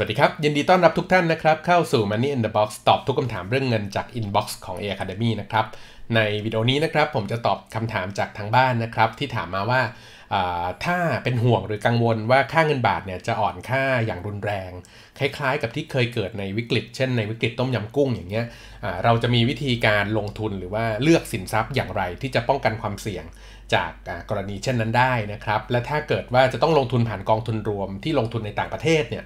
สวัสดีครับยินดีต้อนรับทุกท่านนะครับ เข้าสู่ Money in the Box ตอบทุกคำถามเรื่องเงินจาก Inbox ของ A Academy นะครับในวิดีโอนี้นะครับ ผมจะตอบคำถามจากทางบ้านนะครับ ที่ถามมาว่าถ้าเป็นห่วงหรือกังวล ว่าค่าเงินบาทเนี่ยจะอ่อนค่าอย่างรุนแรง คล้ายๆกับที่เคยเกิดในวิกฤตเช่นในวิกฤตต้มยำกุ้งอย่างเงี้ยเราจะมีวิธีการลงทุนหรือว่าเลือกสินทรัพย์อย่างไรที่จะป้องกันความเสี่ยงจากกรณีเช่นนั้นได้นะครับ และถ้าเกิดว่าจะต้องลงทุนผ่านกองทุนรวมที่ลงทุนในต่างประเทศเนี่ย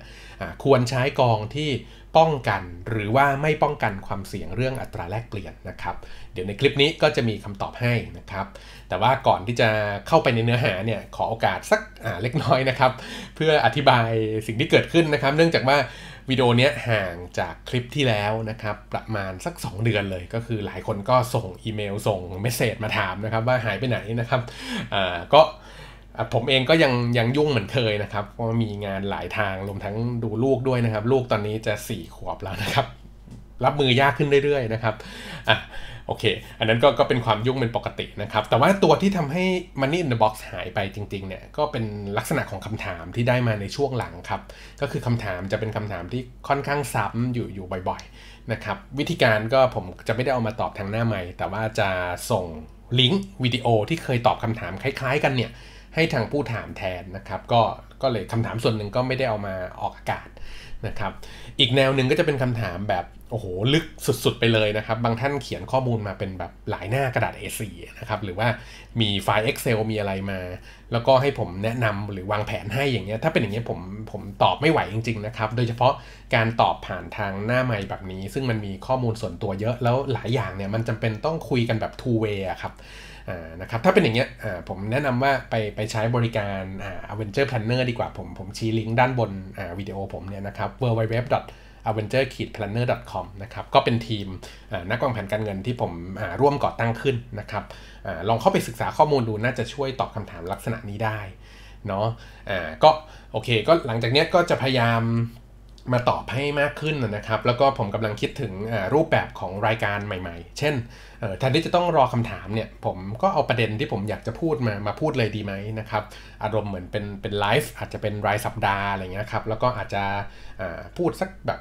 ควรใช้กองที่ป้องกันหรือว่าไม่ป้องกันความเสี่ยงเรื่องอัตราแลกเปลี่ยนนะครับ เดี๋ยวในคลิปนี้ก็จะมีคำตอบให้นะครับ แต่ว่าก่อนที่จะเข้าไปในเนื้อหาเนี่ยขอโอกาสสักเล็กน้อยนะครับเพื่ออธิบายสิ่งที่เกิดขึ้นนะครับ เนื่องจากว่าวิดีโอนี้ห่างจากคลิปที่แล้วนะครับ ประมาณสัก 2 เดือนเลยก็คือหลายคนก็ส่งอีเมลส่งเมสเซจมาถามนะครับ ว่าหายไปไหนนะครับอ่าก็ ผมเองก็ยังยังยุ่งเหมือนเคยนะครับเพราะมีงานหลายทางรวมทั้งดูลูกด้วยนะครับ ลูกตอนนี้จะ 4 ขวบแล้วนะครับรับมือยากขึ้นเรื่อยๆ นะครับอ่ะโอเค อันนั้นก็ก็เป็นความยุ่งเป็นปกตินะครับ แต่ว่าตัวที่ทำให้ Money in the Box หายไปจริงๆเนี่ยก็เป็นลักษณะของคำถามที่ได้มาในช่วงหลังครับ ก็คือคำถามจะเป็นคำถามที่ค่อนข้างซ้ำอยู่อยู่บ่อยๆนะครับ วิธีการก็ผมจะไม่ได้เอามาตอบทางหน้าใหม่ แต่ว่าจะส่งลิงก์วิดีโอที่เคยตอบคำถามคล้ายๆกันเนี่ย ให้ทางผู้ถามแทนนะครับก็ก็เลยคำถามส่วนหนึ่งก็ไม่ได้เอามาออกอากาศนะครับอีกแนวหนึ่งก็จะเป็นคำถามแบบ โอ้โหลึกสุดๆ ไปเลยนะครับ บางท่านเขียนข้อมูลมาเป็นแบบหลายหน้ากระดาษ A4 นะครับหรือว่ามีไฟล์ Excel มีอะไรมา แล้วก็ให้ผมแนะนำหรือวางแผนให้อย่างเงี้ยถ้าเป็นอย่างเงี้ยผมผมตอบไม่ไหวจริงๆนะครับ โดยเฉพาะการตอบผ่านทางหน้าไมค์แบบนี้ ซึ่งมันมีข้อมูลส่วนตัวเยอะแล้วหลายอย่างเนี่ยมันจำาเป็นต้องคุยกันแบบ two way ครับนะครับถ้าเป็นอย่างเงี้ยผมแนะนำว่าไปไปใช้บริการ Adventure Planner ดีกว่า ผมผมชี้ลิงก์ด้านบนวิดีโอ ผมเนี่ยนะครับ www a v e n g e r p l a n n e r c o m นะครับก็เป็นทีมนักวางแผนการเงินที่ผมร่วมก่อตั้งขึ้นนะครับลองเข้าไปศึกษาข้อมูลดูน่าจะช่วยตอบคำถามลักษณะนี้ได้เนาะะก็โอเคก็หลังจากนี้ก็จะพยายามมาตอบให้มากขึ้นนะครับแล้วก็ผมกำลังคิดถึงรูปแบบของรายการใหม่ๆ เช่นแทนที่จะต้องรอคำถามเนี่ย ผมก็เอาประเด็นที่ผมอยากจะพูดมามาพูดเลยดีไหมนะครับอารมณ์เหมือนเป็นเป็นไลฟ์อาจจะเป็นรายสัปดาห์อะไรเงี้ยครับแล้วก็อาจจะพูดสักแบ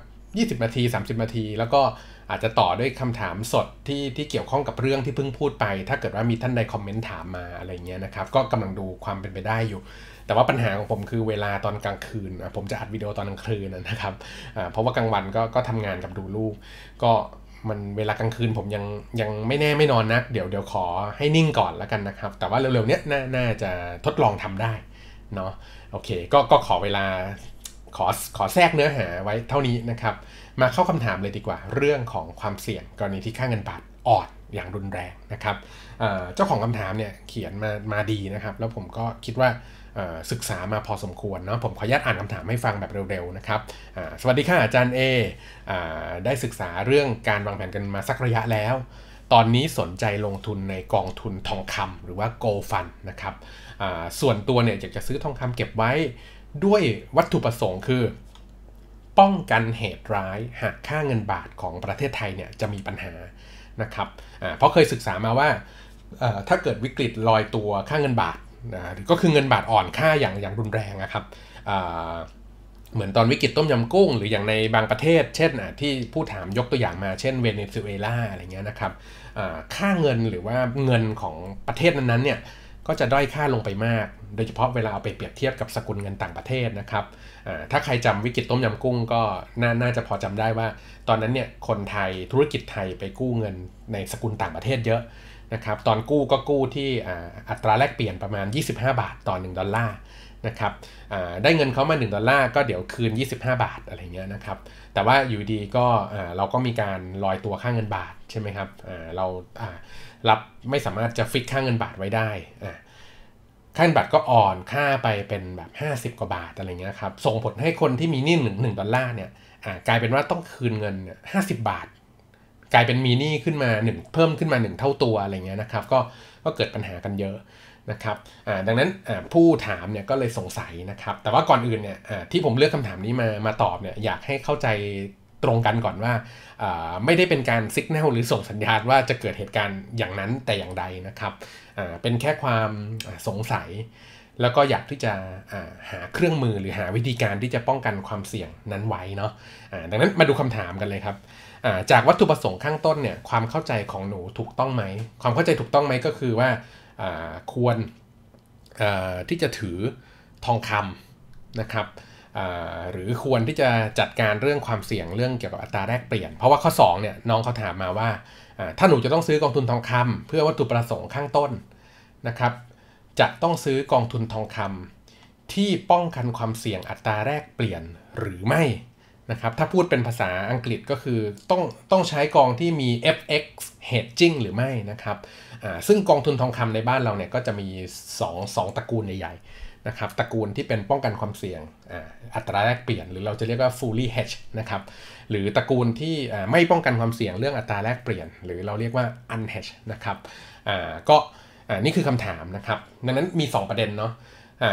บ 20 นาที 30นาที แล้วก็อาจจะต่อด้วยคำถามสดที่ที่เกี่ยวข้องกับเรื่องที่เพิ่งพูดไป ถ้าเกิดว่ามีท่านใดคอมเมนต์ถามมาอะไรเงี้ยนะครับก็กำลังดูความเป็นไปได้อยู่แต่ว่าปัญหาของผมคือเวลาตอนกลางคืนผมจะอัดวิดีโอตอนกลางคืนนะครับเพราะว่ากลางวันก็ก็ทำงานกับดูลูก ก็มันเวลากลางคืนผมยังยังไม่แน่ไม่นอนนักเดี๋ยวเดี๋ยวขอให้นิ่งก่อนแล้วกันนะครับ แต่ว่าเร็วๆนี้นน่าจะทดลองทำได้เนาะโอเคก็ก็ขอเวลาขอขอแทรกเนื้อหาไว้เท่านี้นะครับ มาเข้าคำถามเลยดีกว่า เรื่องของความเสี่ยงกรณีที่ค่าเงินบาทอ่อนอย่างรุนแรงนะครับเจ้าของคำถามเนี่ยเขียนมามาดีนะครับ แล้วผมก็คิดว่าศึกษามาพอสมควรเนาะผมขออนุญาตอ่านคำถามให้ฟังแบบเร็วๆนะครับสวัสดีค่ะอาจารย์เออได้ศึกษาเรื่องการวางแผนกันมาสักระยะแล้ว ตอนนี้สนใจลงทุนในกองทุนทองคำหรือว่าโกลฟันนะครับส่วนตัวเนี่ยอยากจะซื้อทองคำเก็บไว้ด้วยวัตถุประสงค์คือ ป้องกันเหตุร้ายหากค่าเงินบาทของประเทศไทยเนี่ยจะมีปัญหานะครับเพราะเคยศึกษามาว่าถ้าเกิดวิกฤตลอยตัวค่าเงินบาทนะก็คือเงินบาทอ่อนค่าอย่างอย่างรุนแรงนะครับเหมือนตอนวิกฤตต้มยำกุ้ง หรืออย่างในบางประเทศ เช่นที่ผู้ถามยกตัวอย่างมาเช่น เวเนซุเอลาอะไรเงี้ยนะครับค่าเงินหรือว่าเงินของประเทศนั้นๆเนี่ยก็จะด้อยค่าลงไปมาก โดยเฉพาะเวลาเอาไปเปรียบเทียบกับสกุลเงินต่างประเทศนะครับถ้าใครจำวิกฤตต้มยำกุ้งก็นน่าจะพอจำได้ว่า ตอนนั้นเนี่ยคนไทยธุรกิจไทยไปกู้เงินในสกุลต่างประเทศเยอะนะครับตอนกู้ก็กู้ที่อัตราแลกเปลี่ยนประมาณ 25บาทต่อ1ดอลลาร์นะครับได้เงินเขามา1ดอลลาร์ก็เดี๋ยวคืน25 บาทอะไรเงี้ยนะครับแต่ว่าอยู่ดีก็เราก็มีการลอยตัวค่าเงินบาทใช่ไหมครับเรารับไม่สามารถจะฟิกค่าเงินบาทไว้ได้ค่าเงินบาทก็อ่อนค่าไปเป็นแบบ 50กว่าบาทอะไรเงี้ยครับส่งผลให้คนที่มีหนีงหนึ่งดอลลาร์เนี่ยกลายเป็นว่าต้องคืนเงิน50 บาทกลายเป็นมีหนี้ขึ้นมาหนึ่งเพิ่มขึ้นมาหนึ่งเท่าตัวอะไรเงี้ยนะครับก็ก็เกิดปัญหากันเยอะนะครับดังนั้นผู้ถามเนี่ยก็เลยสงสัยนะครับ แต่ว่าก่อนอื่นเนี่ยที่ผมเลือกคำถามนี้มามาตอบเนี่ยอยากให้เข้าใจตรงกันก่อนว่า ไม่ได้เป็นการสิกแนลหรือส่งสัญญาณว่าจะเกิดเหตุการณ์อย่างนั้นแต่อย่างใดนะครับเป็นแค่ความสงสัย แล้วก็อยากที่จะหาเครื่องมือหรือหาวิธีการที่จะป้องกันความเสี่ยงนั้นไว้เนาะะดังนั้นมาดูคำถามกันเลยครับจากวัตถุประสงค์ข้างต้นเนี่ย ความเข้าใจของหนูถูกต้องไหม ความเข้าใจถูกต้องไหมก็คือว่าควรที่จะถือทองคำนะครับหรือควรที่จะจัดการเรื่องความเสี่ยงเรื่องเกี่ยวกับอัตราแลกเปลี่ยน เพราะว่าข้อ2เนี่ยน้องเขาถามมาว่า ถ้าหนูจะต้องซื้อกองทุนทองคำ เพื่อวัตถุประสงค์ข้างต้นนะครับจะต้องซื้อกองทุนทองคำ ที่ป้องกันความเสี่ยงอัตราแลกเปลี่ยนหรือไม่นะครับถ้าพูดเป็นภาษาอังกฤษก็คือ ต้องต้องใช้กองที่มี fx hedging หรือไม่นะครับซึ่งกองทุนทองคำในบ้านเราเนี่ยก็จะมี2 2ตระกูลใหญ่ๆนะครับตระกูลที่เป็นป้องกันความเสี่ยงออัตราแลกเปลี่ยน หรือเราจะเรียกว่า fully hedge นะครับ หรือ ตระกูลที่ไม่ป้องกันความเสี่ยงเรื่องอัตราแลกเปลี่ยน หรือเราเรียกว่า unhedge นะครับก็นี่คือคำถามนะครับ ดังนั้นมี 2 ประเด็นเนาะ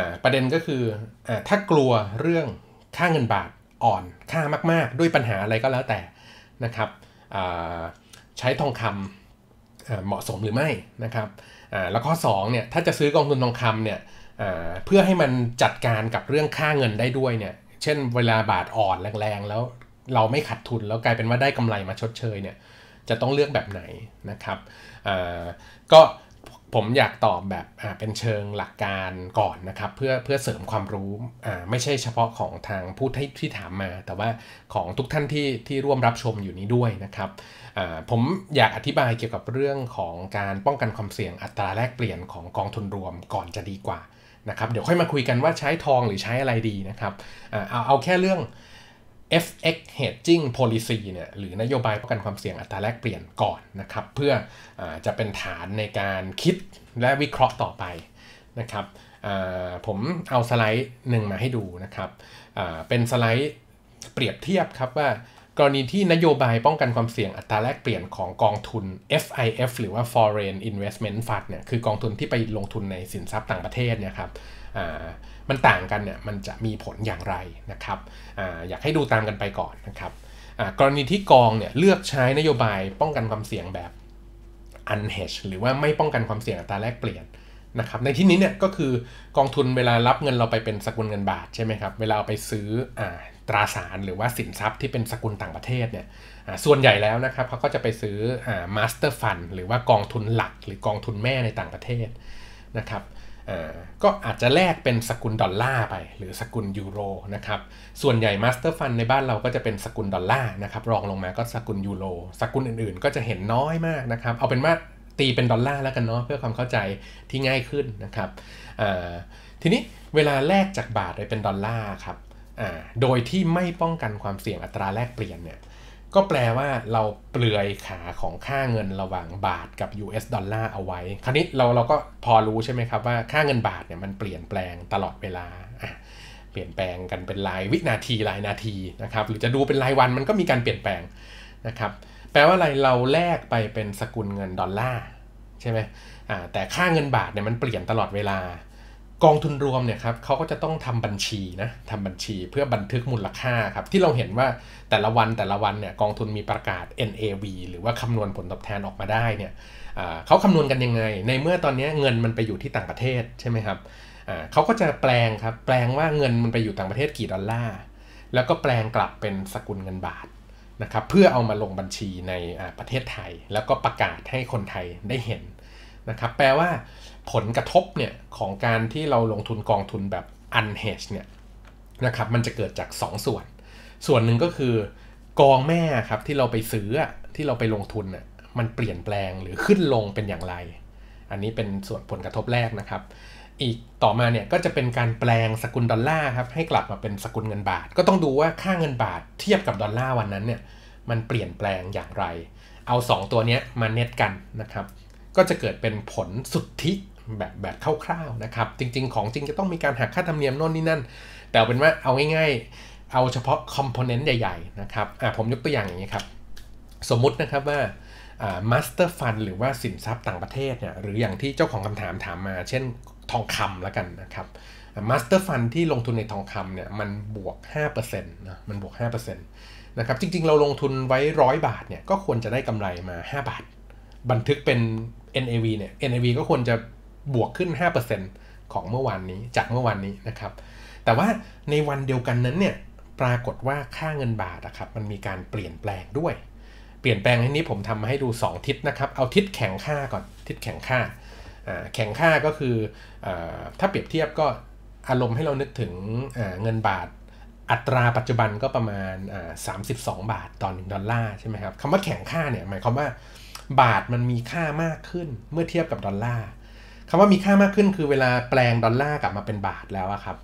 ะประเด็นก็คืออถ้ากลัวเรื่องค่าเงินบาทอ่อน ค่ามากๆด้วยปัญหาอะไรก็แล้วแต่นะครับใช้ทองคำเหมาะสมหรือไม่นะครับแล้วข้อ2เนี่ยถ้าจะซื้อกองทุนทองคำเนี่ยเพื่อให้มันจัดการกับเรื่องค่าเงินได้ด้วยเนี่ยเช่นเวลาบาทอ่อนแรงๆแล้วเราไม่ขัดทุนแล้วกลายเป็นว่าได้กำไรมาชดเชยเนี่ย จะต้องเลือกแบบไหนนะครับก็ผมอยากตอบแบบเป็นเชิงหลักการก่อนนะครับเพื่อเพื่อเสริมความรู้ไม่ใช่เฉพาะของทางผู้ที่ที่ถามมา แต่ว่าของทุกท่านที่ที่ร่วมรับชมอยู่นี้ด้วยนะครับผมอยากอธิบายเกี่ยวกับเรื่องของการป้องกันความเสี่ยงอัตราแลกเปลี่ยนของกองทุนรวมก่อนจะดีกว่านะครับเดี๋ยวค่อยมาคุยกันว่าใช้ทองหรือใช้อะไรดีนะครับเอาเอาแค่เรื่อง FX hedging policy เนี่ยหรือนโยบายป้องกันความเสี่ยงอัตราแลกเปลี่ยนก่อนนะครับเพื่ออจะเป็นฐานในการคิดและวิเคราะห์ต่อไปนะครับผมเอาสไลด์หนึ่งมาให้ดูนะครับเป็นสไลด์เปรียบเทียบครับว่ากรณีที่นโยบายป้องกันความเสี่ยงอัตราแลกเปลี่ยนของกองทุน FIF หรือว่า Foreign Investment Fund เนี่ยคือกองทุนที่ไปลงทุนในสินทรัพย์ต่างประเทศเนี่ยครับมันต่างกันเนี่ยมันจะมีผลอย่างไรนะครับออยากให้ดูตามกันไปก่อนนะครับกรณีที่กองเนี่ยเลือกใช้นโยบายป้องกันความเสี่ยงแบบ unhedge หรือว่าไม่ป้องกันความเสี่ยงอัตราแลกเปลี่ยนนะครับในที่นี้เนี่ยก็คือกองทุนเวลารับเงินเราไปเป็นสกุลเงินบาทใช่ไหมครับเวลาเอาไปซื้ออตราสารหรือว่าสินทรัพย์ที่เป็นสกุลต่างประเทศเนี่ยส่วนใหญ่แล้วนะครับเขาก็จะไปซื้อม m สเตอร์ฟันหรือว่ากองทุนหลักหรือกองทุนแม่ในต่างประเทศนะครับก็อาจจะแลกเป็นสกุลดอลลาร์ไป หรือสกุลยูโรนะครับส่วนใหญ่มาสเตอร์ฟันในบ้านเราก็จะเป็นสกุลดอลลาร์นะครับรองลงมาก็สกุลยูโรสกุลอื่นๆ ก็จะเห็นน้อยมากนะครับเอาเป็นว่าตีเป็นดอลลาร์แล้วกันเนาะเพื่อความเข้าใจที่ง่ายขึ้นนะครับทีนี้เวลาแลกจากบาทไปเป็นดอลลาร์ครับโดยที่ไม่ป้องกันความเสี่ยงอัตราแลกเปลี่ยนเนี่ยก็แปลว่าเราเปลือยขาของค่าเงินระหว่างบาทกับ US ดอลลาร์เอาไว้คราวนี้เราเราก็พอรู้ใช่ไหมครับ ว่าค่าเงินบาทเนี่ยมันเปลี่ยนแปลงตลอดเวลา เปลี่ยนแปลงกันเป็นรายวินาที รายนาทีนะครับหรือจะดูเป็นรายวันมันก็มีการเปลี่ยนแปลงนะครับแปลว่าอะไรเราแลกไปเป็นสกุลเงินดอลลาร์ใช่ไหมอ่า แต่ค่าเงินบาทเนี่ยมันเปลี่ยนตลอดเวลากองทุนรวมเนี่ยครับเขาก็จะต้องทำบัญชีนะทำบัญชีเพื่อบันทึกมูลค่าครับที่เราเห็นว่าแต่ละวันแต่ละวันเนี่ยกองทุนมีประกาศ NAV หรือว่าคำนวณผลตอบแทนออกมาได้เนี่ยเขาคำนวณกันยังไง ในเมื่อตอนนี้เงินมันไปอยู่ที่ต่างประเทศใช่ไหมครับเขาก็จะแปลงครับแปลงว่าเงินมันไปอยู่ต่างประเทศกี่ดอลลาร์แล้วก็แปลงกลับเป็นสกุลเงินบาทนะครับเพื่อเอามาลงบัญชีในประเทศไทย แล้วก็ประกาศให้คนไทยได้เห็นนะครับแปลว่าผลกระทบเนี่ย ของการที่เราลงทุนกองทุนแบบ unhedge เนี่ยนะครับ มันจะเกิดจาก 2 ส่วน ส่วนหนึ่งก็คือกองแม่ครับที่เราไปซื้อที่เราไปลงทุนน่ะ มันเปลี่ยนแปลงหรือขึ้นลงเป็นอย่างไร อันนี้เป็นส่วนผลกระทบแรกนะครับ อีกต่อมาเนี่ยก็จะเป็นการแปลงสกุลดอลลาร์ครับให้กลับมาเป็นสกุลเงินบาท ก็ต้องดูว่าค่าเงินบาทเทียบกับดอลลาร์วันนั้นเนี่ย มันเปลี่ยนแปลงอย่างไร เอา 2 ตัวนี้มาเน็ตกันนะครับ ก็จะเกิดเป็นผลสุทธิแบบแบบคร่าวๆนะครับ จริงๆ ของจริงจะต้องมีการหักค่าธรรมเนียมโน่นนี่นั่น แต่เป็นว่าเอาง่ายๆ เอาเฉพาะคอมโพเนนต์ใหญ่ๆ นะครับ ผมยกตัวอย่างอย่างนี้ครับ สมมุตินะครับว่ามาสเตอร์ฟันหรือว่าสินทรัพย์ต่างประเทศเนี่ย หรืออย่างที่เจ้าของคำถามถามมา เช่นทองคำแล้วกันนะครับ มาสเตอร์ฟันที่ลงทุนในทองคำเนี่ย มันบวก5%นะมันบวก5%นะครับ จริง ๆ เราลงทุนไว้100บาทเนี่ย ก็ควรจะได้กำไรมา 5บาท บันทึกเป็น NAV เนี่ย NAV ก็ควรจะบวกขึ้น 5%ของเมื่อวานนี้จากเมื่อวานนี้นะครับ แต่ว่าในวันเดียวกันนั้นเนี่ยปรากฏว่าค่าเงินบาทนะครับ มันมีการเปลี่ยนแปลงด้วย เปลี่ยนแปลงที่นี้ผมทำให้ดู 2 ทิศนะครับ เอาทิศแข็งค่าก่อนทิศแข็งค่า แข็งค่าก็คืออถ้าเปรียบเทียบก็อารมณ์ให้เรานึกถึงเงินบาท อัตราปัจจุบันก็ประมาณ 32 บาทต่อ1ดอลลาร์ใช่ไหมครับคำว่าแข็งค่าเนี่ยหมายความว่า บาทมันมีค่ามากขึ้นเมื่อเทียบกับดอลลาร์คำว่ามีค่ามากขึ้นคือเวลาแปลงดอลลาร์กลับมาเป็นบาทแล้วครับ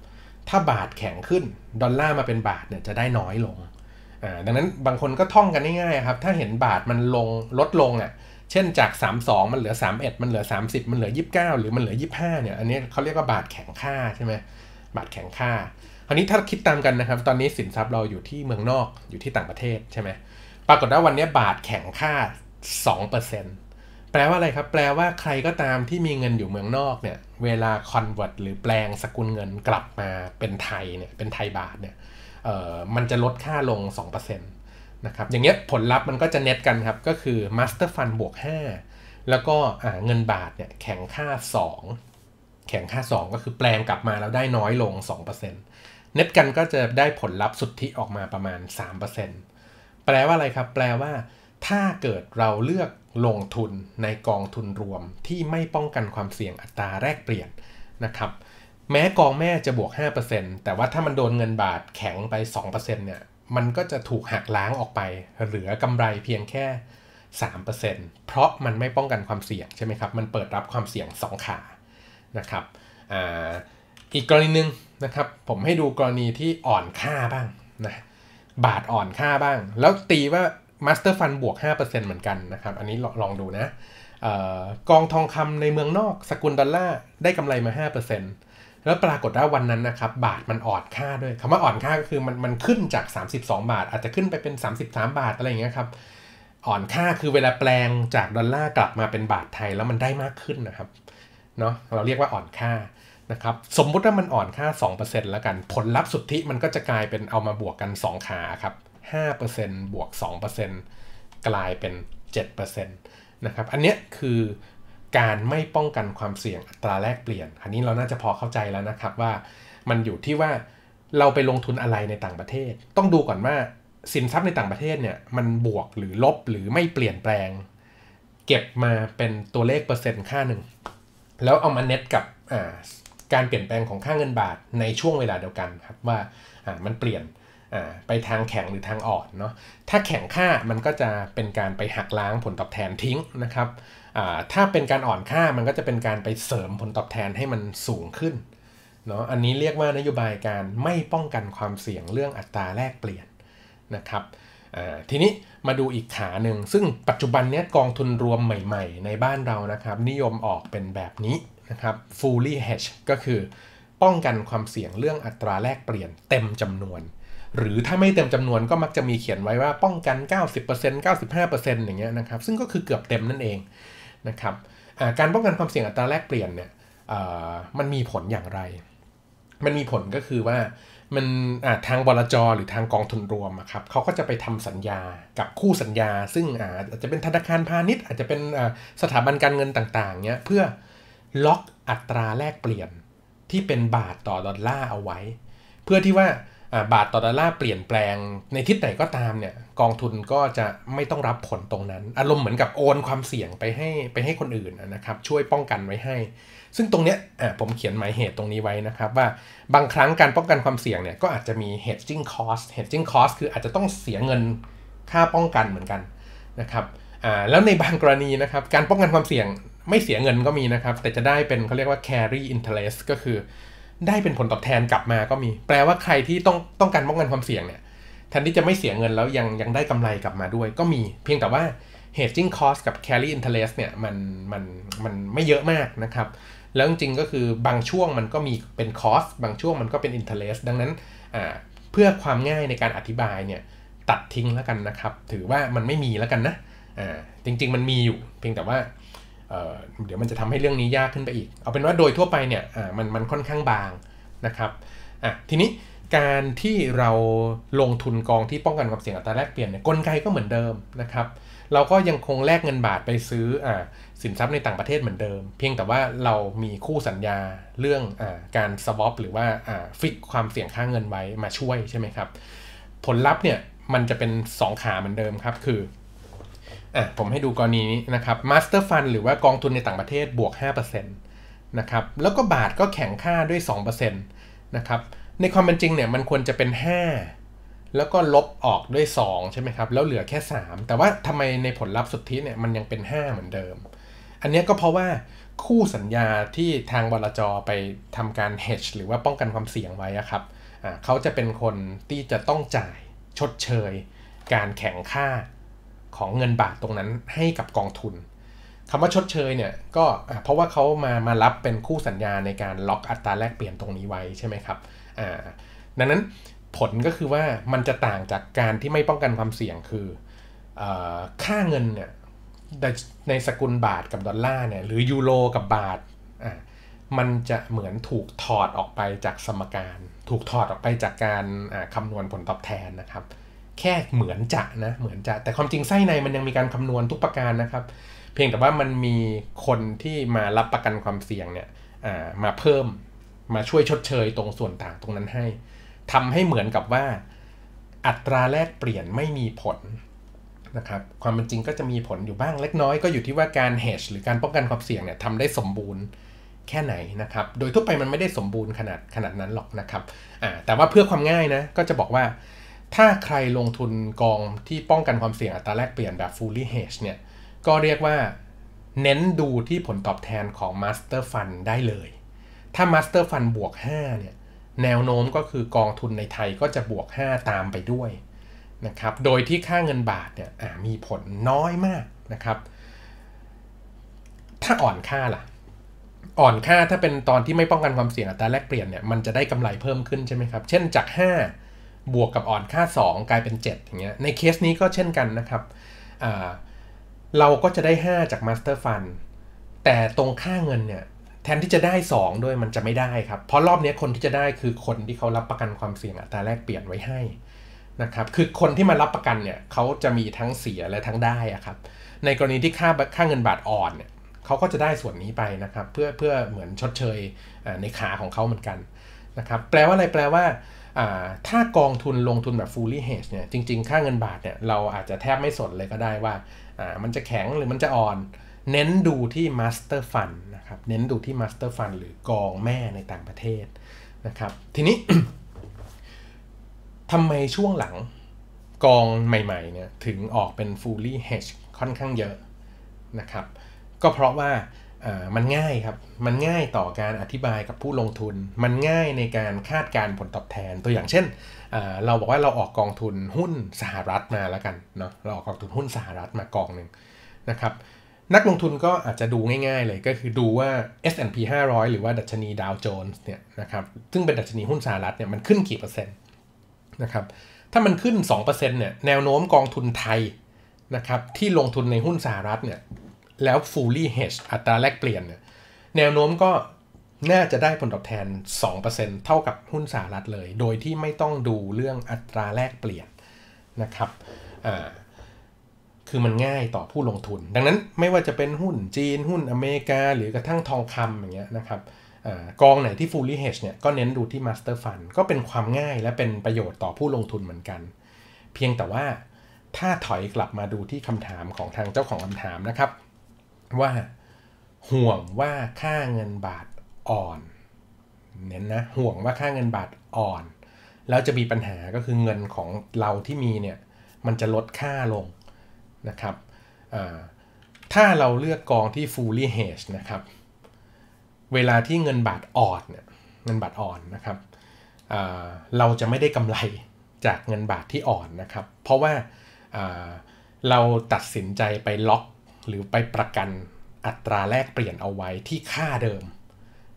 ถ้าบาทแข็งขึ้น ดอลลาร์มาเป็นบาทเนี่ยจะได้น้อยลงดังนั้นบางคนก็ท่องกันง่ายๆครับถ้าเห็นบาทมันลงลดลงอ่ะเช่นจาก 32 มันเหลือ31มันเหลือ 30 มันเหลือ 29 หรือมันเหลือ 25เนี่ยอันนี้เขาเรียกว่า บาทแข็งค่าใช่ไหมบาทแข็งค่าคราวนี้ถ้าคิดตามกันนะครับตอนนี้สินทรัพย์เราอยู่ที่เมืองนอกอยู่ที่ต่างประเทศใช่ไหมปรากฏว่าวันนี้บาทแข็งค่า2%เแปลว่าอะไรครับแปลว่าใครก็ตามที่มีเงินอยู่เมืองนอกเนี่ยเวลาคอนเวิร์ตหรือแปลงสกุลเงินกลับมาเป็นไทยเนี่ยเป็นไทยบาทเนี่ยเอ่อมันจะลดค่าลง2%นะครับอย่างเงี้ยผลลัพธ์มันก็จะเน็ต กันครับก็คือ Master Fund บวก5 แล้ว ก็เงินบาทเนี่ยแข็งค่า 2 แข็งค่า 2 ก็คือแปลงกลับมา แล้ว ได้น้อยลง 2%เน็ตกันก็จะได้ผลลัพธ์สุทธิออกมาประมาณ 3%แปลว่าอะไรครับแปลว่าถ้าเกิดเราเลือกลงทุนในกองทุนรวมที่ไม่ป้องกันความเสี่ยงอัตราแลกเปลี่ยนนะครับ แม้กองแม่จะบวก 5%แต่ว่าถ้ามันโดนเงินบาทแข็งไป2%เนี่ยมันก็จะถูกหักล้างออกไป เหลือกำไรเพียงแค่ 3%เพราะมันไม่ป้องกันความเสี่ยง ใช่ไหมครับมันเปิดรับความเสี่ยง2ขานะครับออีกกรณีหนึ่งนะครับผมให้ดูกรณีที่อ่อนค่าบ้างนะบาทอ่อนค่าบ้าง แล้วตีว่ามาสเตอร์ฟันบวก5%เหมือนกันนะครับอันนี้ลองดูนะกองทองคำในเมืองนอกสกุลดอลล่าได้กำไรมา5%แล้วปรากฏว่าวันนั้นนะครับ บาทมันอ่อนค่าด้วยคำว่าอ่อนค่าก็คือมันมันขึ้นจาก 32 บาท อาจจะขึ้นไปเป็น 33 บาทอะไรอย่างเงี้ยครับ อ่อนค่าคือเวลาแปลงจาก ดอลล่ากลับมาเป็นบาทไทยแล้วมันได้มากขึ้นนะครับเนาะเราเรียกว่าอ่อนค่านะครับ สมมุติว่ามันอ่อนค่า 2%แล้วกัน ผลลัพธ์สุทธิมันก็จะกลายเป็นเอามาบวกกัน2ขาครับ5%บวก2%กลายเป็น 7%นะครับอันนี้คือการไม่ป้องกันความเสี่ยงอัตราแลกเปลี่ยน อันนี้เราน่าจะพอเข้าใจแล้วนะครับว่ามันอยู่ที่ว่าเราไปลงทุนอะไรในต่างประเทศ ต้องดูก่อนว่าสินทรัพย์ในต่างประเทศเนี่ยมันบวกหรือลบหรือไม่เปลี่ยนแปลง เก็บมาเป็นตัวเลขเปอร์เซ็นต์ค่าหนึ่งแล้วเอามาเน็ตกับการเปลี่ยนแปลงของค่าเงินบาทในช่วงเวลาเดียวกันครับว่ามันเปลี่ยนไปทางแข็งหรือทางอ่อนเนาะถ้าแข็งค่ามันก็จะเป็นการไปหักล้างผลตอบแทนทิ้งนะครับถ้าเป็นการอ่อนค่ามันก็จะเป็นการไปเสริมผลตอบแทนให้มันสูงขึ้นเนาะอันนี้เรียกว่านโยบายการไม่ป้องกันความเสี่ยงเรื่องอัตราแลกเปลี่ยนนะครับทีนี้มาดูอีกขาหนึ่งซึ่งปัจจุบันนี้กองทุนรวมใหม่ๆในบ้านเรานะครับนิยมออกเป็นแบบนี้นะครับ fully hedge ก็คือป้องกันความเสี่ยงเรื่องอัตราแลกเปลี่ยนเต็มจำนวนหรือถ้าไม่เต็มจำนวนก็มักจะมีเขียนไว้ว่าป้องกัน 90% 95%อย่างเงี้ยนะครับซึ่งก็คือเกือบเต็มนั่นเองนะครับการป้องกันความเสี่ยงอัตราแลกเปลี่ยนเนี่ยมันมีผลอย่างไร มันมีผลก็คือว่ามันทางบลจหรือทางกองทุนรวมครับเขาก็จะไปทำสัญญากับคู่สัญญา ซึ่งอาจจะเป็นธนาคารพาณิชย์อาจจะเป็นสถาบันการเงินต่างๆเนี้ยเพื่อล็อกอัตราแลกเปลี่ยนที่เป็นบาทต่อดอลลาร์เอาไว้ เพื่อที่ว่าบาทต่อดอลลาร์เปลี่ยนแปลง ในทิศไหนก็ตามเนี่ยกองทุนก็จะไม่ต้องรับผลตรงนั้นอารมณ์เหมือนกับโอนความเสี่ยงไปให้ไปให้คนอื่นนะครับช่วยป้องกันไว้ให้ ซึ่งตรงเนี้ยผมเขียนหมายเหตุตรงนี้ไว้นะครับ ว่าบางครั้งการป้องกันความเสี่ยงเนี่ยก็อาจจะมี hedging cost hedging cost คืออาจจะต้องเสียเงินค่าป้องกันเหมือนกันนะครับแล้วในบางกรณีนะครับการป้องกันความเสี่ยงไม่เสียเงินก็มีนะครับแต่จะได้เป็นเขาเรียกว่า carry interest ก็คือได้เป็นผลตอบแทนกลับมาก็มี แปลว่าใครที่ต้องต้องการป้องกันความเสี่ยงเนี่ยแทนที่จะไม่เสียเงินแล้วยังยังได้กำไรกลับมาด้วยก็มี เพียงแต่ว่า hedging cost กับ carry interest เนี่ยมันมันมันไม่เยอะมากนะครับ แล้วจริงๆก็คือบางช่วงมันก็มีเป็น cost บางช่วงมันก็เป็น interest ดังนั้นเพื่อความง่ายในการอธิบายเนี่ยตัดทิ้งแล้วกันนะครับ ถือว่ามันไม่มีแล้วกันนะจริงๆ มันมีอยู่ เพียงแต่ว่าเดี๋ยวมันจะทำให้เรื่องนี้ยากขึ้นไปอีกเอาเป็นว่าโดยทั่วไปเนี่ยมันมันค่อนข้างบางนะครับอ่ะทีนี้การที่เราลงทุนกองที่ป้องกันความเสี่ยงอัตราแลกเปลี่ยนเนี่ยกลไกก็เหมือนเดิมนะครับ เราก็ยังคงแลกเงินบาทไปซื้ออสินทรัพย์ในต่างประเทศเหมือนเดิม เพียงแต่ว่าเรามีคู่สัญญาเรื่องอการสวอปหรือว่าฟิกความเสี่ยงค่างเงินไว้มาช่วยใช่ไหมครับผลลัพธ์เนี่ยมันจะเป็น2ขาเหมือนเดิมครับคืออ่ะผมให้ดูกรณีนี้นะครับมาสเตอร์ฟันหรือว่ากองทุนในต่างประเทศบวก5%นะครับแล้วก็บาทก็แข็งค่าด้วย2%นะครับในความเป็นจริงเนี่ยมันควรจะเป็น 5 แล้วก็ลบออกด้วย 2 ใช่ไหมครับ แล้วเหลือแค่ 3 แต่ว่าทำไมในผลลัพธ์สุทธิเนี่ยมันยังเป็น 5 เหมือนเดิม อันนี้ก็เพราะว่าคู่สัญญาที่ทางบลจไปทำการ hedge หรือว่าป้องกันความเสี่ยงไว้ครับเขาจะเป็นคนที่จะต้องจ่าย ชดเชย การแข่งค่าของเงินบาทตรงนั้นให้กับกองทุนคำว่าชดเชยเนี่ยก็เพราะว่าเขามามารับเป็นคู่สัญญา ในการล็อกอัตราแลกเปลี่ยนตรงนี้ไว้ใช่ไหมครับอ่าดังนั้นผลก็คือว่ามันจะต่างจากการที่ไม่ป้องกันความเสี่ยงคืออค่าเงินเนี่ยในสกุลบาทกับดอลลาร์เนี่ยหรือยูโรกับบาท มันจะเหมือนถูกถอดออกไปจากสมการ ถูกถอดออกไปจากการคำนวณผลตอบแทนนะครับแค่เหมือนจะนะเหมือนจะแต่ความจริงไส้ในมันยังมีการคำนวณทุกประการนะครับ เพียงแต่ว่ามันมีคนที่มารับประกันความเสี่ยงเนี่ยมาเพิ่มมาช่วยชดเชยตรงส่วนต่างตรงนั้นให้ทำให้เหมือนกับว่าอัตราแลกเปลี่ยนไม่มีผลนะครับความเป็นจริงก็จะมีผลอยู่บ้างเล็กน้อยก็อยู่ที่ว่าการเฮชหรือการป้องกันความเสี่ยงเนี่ยทำได้สมบูรณ์แค่ไหนนะครับโดยทั่วไปมันไม่ได้สมบูรณ์ขนาดขนาดนั้นหรอกนะครับแต่ว่าเพื่อความง่ายนะก็จะบอกว่าถ้าใครลงทุนกองที่ป้องกันความเสี่ยงอัตราแลกเปลี่ยนแบบ fully hedge เนี่ย ก็เรียกว่าเน้นดูที่ผลตอบแทนของ master fund ได้เลย ถ้า master fund บวก5เนี่ย แนวโน้ม ก็คือกองทุนในไทยก็จะบวก 5 ตามไปด้วยนะครับ โดยที่ค่าเงินบาทเนี่ยมีผลน้อยมากนะครับ ถ้าอ่อนค่าล่ะอ่อนค่าถ้าเป็นตอนที่ไม่ป้องกันความเสี่ยงอัตราแลกเปลี่ยนเนี่ยมันจะได้กำไรเพิ่มขึ้นใช่ไหมครับ เช่นจาก 5บวกกับอ่อนค่า 2 กลายเป็น7อย่างเงี้ยในเคสนี้ก็เช่นกันนะครับเราก็จะได้ 5 จาก Master Fund แต่ตรงค่าเงินเนี่ยแทนที่จะได้2ด้วยมันจะไม่ได้ครับเพราะรอบนี้คนที่จะได้คือคนที่เขารับประกันความเสี่ยงอัตราแลกเปลี่ยนไว้ให้นะครับคือคนที่มารับประกันเนี่ยเขาจะมีทั้งเสียและทั้งได้อะครับในกรณีที่ค่าค่าเงินบาทอ่อนเนี่ยเขาก็จะได้ส่วนนี้ไปนะครับเพื่อเพื่อเหมือนชดเชยในขาของเขาเหมือนกันนะครับแปลว่าอะไรแปลว่าถ้ากองทุนลงทุนแบบ fully hedge เนี่ยจริง ๆ ค่าเงินบาทเนี่ยเราอาจจะแทบไม่สนเลยก็ได้ว่ามันจะแข็งหรือมันจะอ่อนเน้นดูที่ master fund นะครับ เน้นดูที่ master fund หรือกองแม่ในต่างประเทศนะครับ ทีนี้ทำไมช่วงหลังกองใหม่ๆเนี่ยถึงออกเป็น fully hedge ค่อนข้างเยอะนะครับ ก็เพราะว่ามันง่ายครับ มันง่ายต่อการอธิบายกับผู้ลงทุน มันง่ายในการคาดการผลตอบแทน ตัวอย่างเช่น เราบอกว่าเราออกกองทุนหุ้นสหรัฐมาแล้วกัน เนาะเราออกกองทุนหุ้นสหรัฐมากองหนึ่งนะครับ นักลงทุนก็อาจจะดูง่ายๆเลย ก็คือดูว่า S&P 500 หรือว่าดัชนีดาวโจนส์เนี่ยนะครับ ซึ่งเป็นดัชนีหุ้นสหรัฐเนี่ยมันขึ้นกี่เปอร์เซ็นต์นะครับ ถ้ามันขึ้น2%เนี่ย แนวโน้มกองทุนไทยนะครับที่ลงทุนในหุ้นสหรัฐเนี่ยแล้ว fully hedge อัตราแลกเปลี่ยนเนี่ยแนวโน้มก็น่าจะได้ผลตอบแทน 2%เท่ากับหุ้นสหรัฐเลย โดยที่ไม่ต้องดูเรื่องอัตราแลกเปลี่ยนนะครับอ่าคือมันง่ายต่อผู้ลงทุน ดังนั้นไม่ว่าจะเป็นหุ้นจีน หุ้นอเมริกา หรือกระทั่งทองคำอย่างเงี้ยนะครับอกองไหนที่ fully hedge เนี่ยก็เน้นดูที่ master fund ก็เป็นความง่ายและเป็นประโยชน์ต่อผู้ลงทุนเหมือนกัน เพียงแต่ว่าถ้าถอยกลับมาดูที่คำถามของทางเจ้าของคำถามนะครับว่าห่วงว่าค่าเงินบาทอ่อนเน้นนะห่วงว่าค่าเงินบาทอ่อนแล้วจะมีปัญหาก็คือเงินของเราที่มีเนี่ยมันจะลดค่าลงนะครับถ้าเราเลือกกองที่ fully hedge นะครับเวลาที่เงินบาทอ่อนเนี่ยเงินบาทอ่อนนะครับเราจะไม่ได้กำไรจากเงินบาทที่อ่อนนะครับเพราะว่าเราตัดสินใจไปล็อกหรือไปประกันอัตราแลกเปลี่ยนเอาไว้ที่ค่าเดิม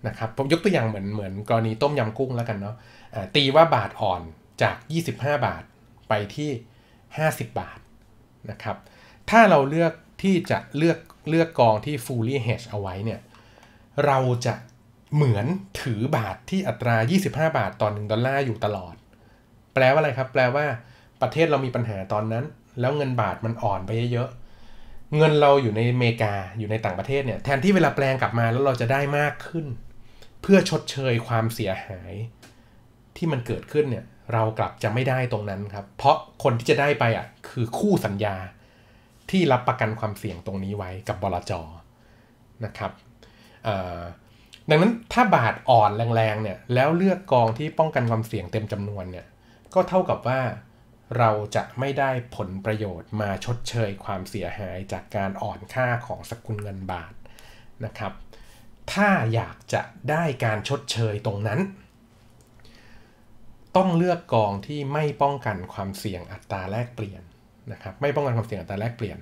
นะครับผมยกตัวอย่างเหมือนเหมือนกรณีต้มยำกุ้งแล้วกันเนาะะตีว่าบาทอ่อนจาก 25 บาทไปที่ 50 บาทนะครับถ้าเราเลือกที่จะเลือกเลือกกองที่ fully hedge เอาไว้เนี่ยเราจะเหมือนถือบาทที่อัตรา 25 บาทต่อ 1 ดอลลาร์อยู่ตลอด แปลว่าอะไรครับ แปลว่าประเทศเรามีปัญหาตอนนั้น แล้วเงินบาทมันอ่อนไปเยอะเงินเราอยู่ในอเมริกาอยู่ในต่างประเทศเนี่ยแทนที่เวลาแปลงกลับมาแล้วเราจะได้มากขึ้น เพื่อชดเชยความเสียหายที่มันเกิดขึ้นเนี่ยเรากลับจะไม่ได้ตรงนั้นครับเพราะคนที่จะได้ไปอ่ะคือคู่สัญญาที่รับประกันความเสี่ยงตรงนี้ไว้กับบลจนะครับดังนั้นถ้าบาทอ่อนแรงๆเนี่ยแล้วเลือกกองที่ป้องกันความเสี่ยงเต็มจำนวนเนี่ยก็เท่ากับว่าเราจะไม่ได้ผลประโยชน์มาชดเชยความเสียหายจากการอ่อนค่าของสกุลเงินบาทนะครับ ถ้าอยากจะได้การชดเชยตรงนั้น ต้องเลือกกองที่ไม่ป้องกันความเสี่ยงอัตราแลกเปลี่ยนนะครับไม่ป้องกันความเสี่ยงอัตราแลกเปลี่ยน